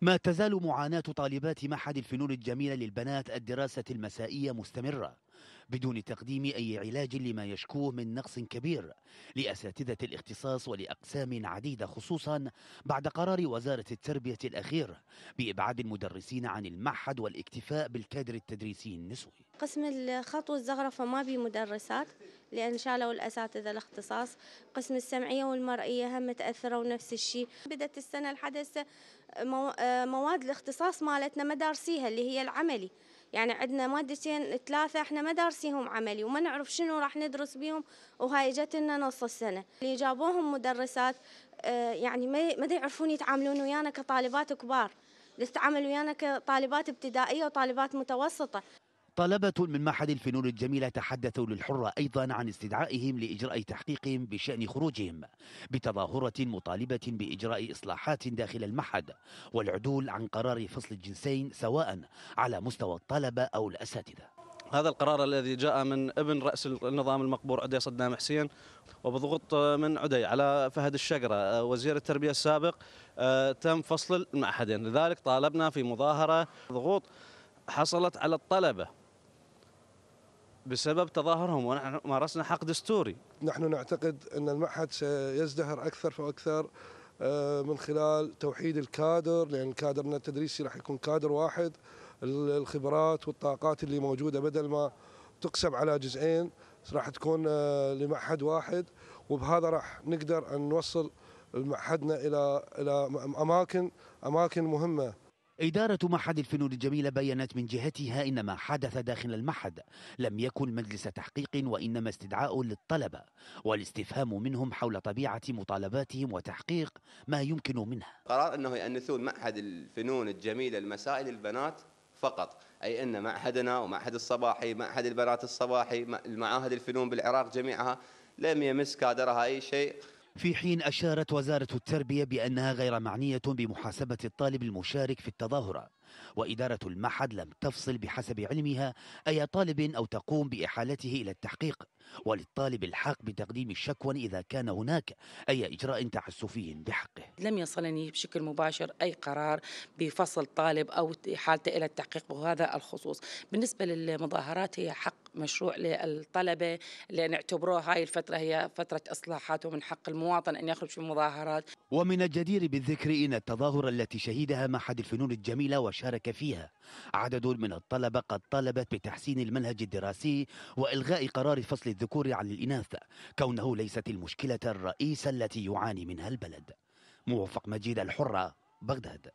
ما تزال معاناة طالبات معهد الفنون الجميلة للبنات الدراسة المسائية مستمرة بدون تقديم أي علاج لما يشكوه من نقص كبير لأساتذة الاختصاص ولأقسام عديدة خصوصا بعد قرار وزارة التربية الأخير بإبعاد المدرسين عن المعهد والاكتفاء بالكادر التدريسي النسوي قسم الخط والزخرفه ما به مدرسات لأن شالوا الأساتذة الاختصاص قسم السمعية والمرئية هم تأثروا نفس الشيء بدأت السنة الحدثة آه، مواد الاختصاص مالتنا مدارسيها اللي هي العملي يعني عندنا مادتين ثلاثة احنا ما دارسيهم عملي وما نعرف شنو راح ندرس بيهم وهاي جتنا نص السنة اللي جابوهم مدرسات آه، يعني ما يعرفون يتعاملون ويانا كطالبات كبار نتعامل ويانا كطالبات ابتدائية وطالبات متوسطة طلبة من معهد الفنون الجميلة تحدثوا للحرة أيضا عن استدعائهم لإجراء تحقيق بشأن خروجهم بتظاهرة مطالبة بإجراء إصلاحات داخل المعهد والعدول عن قرار فصل الجنسين سواء على مستوى الطلبة أو الأساتذة هذا القرار الذي جاء من ابن رأس النظام المقبور عدي صدام حسين وبضغط من عدي على فهد الشقرة وزير التربية السابق آه، تم فصل المعهدين لذلك طالبنا في مظاهرة ضغوط حصلت على الطلبة بسبب تظاهرهم ونحن مارسنا حق دستوري نحن نعتقد أن المعهد سيزدهر أكثر فأكثر آه، من خلال توحيد الكادر لأن كادرنا التدريسي راح يكون كادر واحد الخبرات والطاقات اللي موجودة بدل ما تقسم على جزئين راح تكون آه، لمعهد واحد وبهذا راح نقدر أن نوصل معهدنا إلى إلى أماكن أماكن مهمة إدارة معهد الفنون الجميلة بيّنت من جهتها إن ما حدث داخل المعهد لم يكن مجلس تحقيق وإنما استدعاء للطلبة والاستفهام منهم حول طبيعة مطالباتهم وتحقيق ما يمكن منها قرار أنه يأنثون معهد الفنون الجميلة المسائل للبنات فقط أي أن معهدنا ومعهد الصباحي معهد البنات الصباحي معاهد الفنون بالعراق جميعها لم يمس كادرها أي شيء في حين أشارت وزارة التربية بأنها غير معنية بمحاسبة الطالب المشارك في التظاهرة وإدارة المعهد لم تفصل بحسب علمها أي طالب أو تقوم بإحالته إلى التحقيق وللطالب الحق بتقديم الشكوى إذا كان هناك أي إجراء تعسفي بحقه لم يصلني بشكل مباشر أي قرار بفصل طالب أو حالته إلى التحقيق بهذا الخصوص بالنسبة للمظاهرات هي حق مشروع للطلبة لأن اعتبروه هاي الفترة هي فترة إصلاحات ومن حق المواطن أن يخرج في مظاهرات ومن الجدير بالذكر أن التظاهر التي شهدها معهد الفنون الجميلة وشارك فيها عدد من الطلبة قد طالبت بتحسين المنهج الدراسي وإلغاء قرار فصل الذكور عن الإناث كونه ليست المشكلة الرئيسة التي يعاني منها البلد موفق مجيد الحرة بغداد